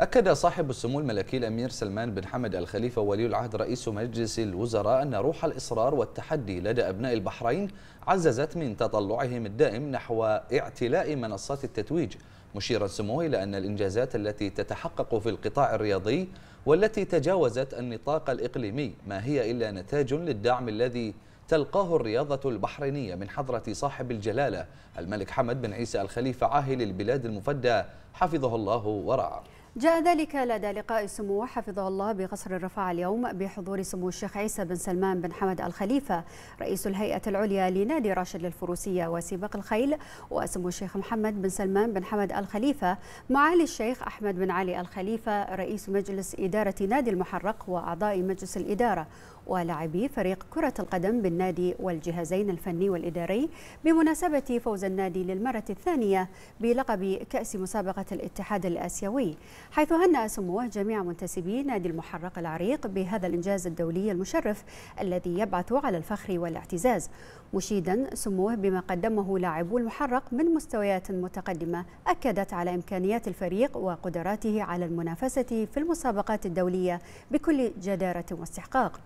أكد صاحب السمو الملكي الأمير سلمان بن حمد الخليفة ولي العهد رئيس مجلس الوزراء أن روح الإصرار والتحدي لدى أبناء البحرين عززت من تطلعهم الدائم نحو اعتلاء منصات التتويج مشيرا سموه إلى أن الإنجازات التي تتحقق في القطاع الرياضي والتي تجاوزت النطاق الإقليمي ما هي إلا نتاج للدعم الذي تلقاه الرياضة البحرينية من حضرة صاحب الجلالة الملك حمد بن عيسى الخليفة عاهل البلاد المفدى حفظه الله ورعاه جاء ذلك لدى لقاء سموه حفظه الله بقصر الرفاع اليوم بحضور سمو الشيخ عيسى بن سلمان بن حمد الخليفة رئيس الهيئة العليا لنادي راشد للفروسية وسباق الخيل وسمو الشيخ محمد بن سلمان بن حمد الخليفة معالي الشيخ أحمد بن علي الخليفة رئيس مجلس إدارة نادي المحرق وأعضاء مجلس الإدارة ولاعبي فريق كرة القدم بالنادي والجهازين الفني والإداري بمناسبة فوز النادي للمرة الثانية بلقب كأس مسابقة الاتحاد الآسيوي حيث هنأ سموه جميع منتسبي نادي المحرق العريق بهذا الإنجاز الدولي المشرف الذي يبعث على الفخر والاعتزاز مشيدا سموه بما قدمه لاعبو المحرق من مستويات متقدمة أكدت على إمكانيات الفريق وقدراته على المنافسة في المسابقات الدولية بكل جدارة واستحقاق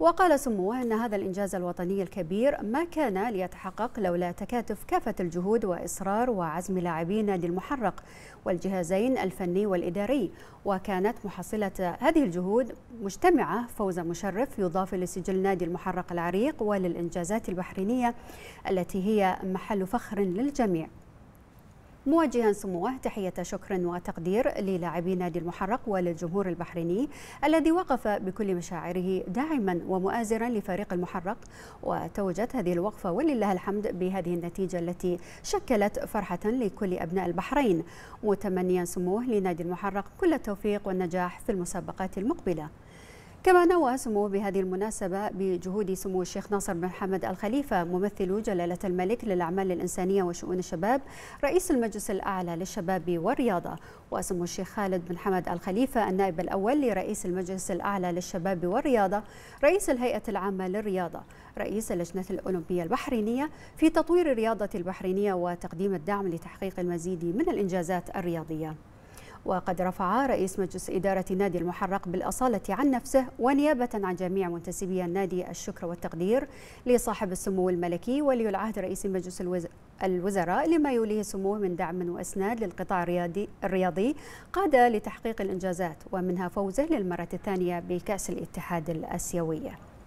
وقال سموه أن هذا الإنجاز الوطني الكبير ما كان ليتحقق لولا تكاتف كافة الجهود وإصرار وعزم لاعبي نادي المحرق والجهازين الفني والإداري وكانت محصلة هذه الجهود مجتمعة فوز مشرف يضاف لسجل نادي المحرق العريق وللإنجازات البحرينية التي هي محل فخر للجميع موجها سموه تحية شكر وتقدير للاعبي نادي المحرق وللجمهور البحريني الذي وقف بكل مشاعره داعما ومؤازرا لفريق المحرق وتوجت هذه الوقفة ولله الحمد بهذه النتيجة التي شكلت فرحة لكل أبناء البحرين متمنيا سموه لنادي المحرق كل التوفيق والنجاح في المسابقات المقبلة كما نوى سموه بهذه المناسبة بجهود سمو الشيخ ناصر بن حمد الخليفة ممثل جلالة الملك للأعمال الإنسانية وشؤون الشباب رئيس المجلس الأعلى للشباب والرياضة وسمو الشيخ خالد بن حمد الخليفة النائب الأول لرئيس المجلس الأعلى للشباب والرياضة رئيس الهيئة العامة للرياضة رئيس اللجنة الأولمبية البحرينية في تطوير الرياضة البحرينية وتقديم الدعم لتحقيق المزيد من الإنجازات الرياضية وقد رفع رئيس مجلس إدارة نادي المحرق بالأصالة عن نفسه ونيابة عن جميع منتسبي النادي الشكر والتقدير لصاحب السمو الملكي ولي العهد رئيس مجلس الوزراء لما يوليه سموه من دعم واسناد للقطاع الرياضي الرياضي قاد لتحقيق الانجازات ومنها فوزه للمره الثانيه بكاس الاتحاد الاسيويه